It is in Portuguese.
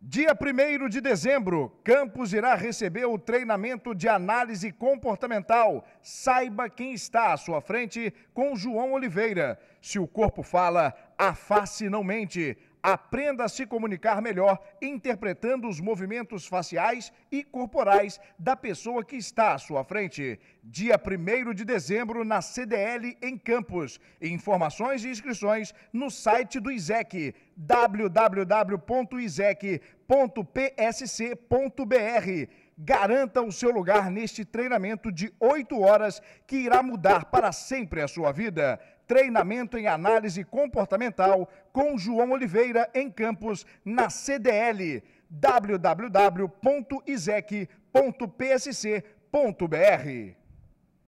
Dia 1 de dezembro, Campos irá receber o treinamento de análise comportamental. Saiba quem está à sua frente com João Oliveira. Se o corpo fala, a face não mente. Aprenda a se comunicar melhor, interpretando os movimentos faciais e corporais da pessoa que está à sua frente. Dia 1 de dezembro, na CDL em Campos. Informações e inscrições no site do ISEC www.isec.psc.br. Garanta o seu lugar neste treinamento de 8 horas que irá mudar para sempre a sua vida. Treinamento em análise comportamental com João Oliveira em Campos, na CDL. www.isec.psc.br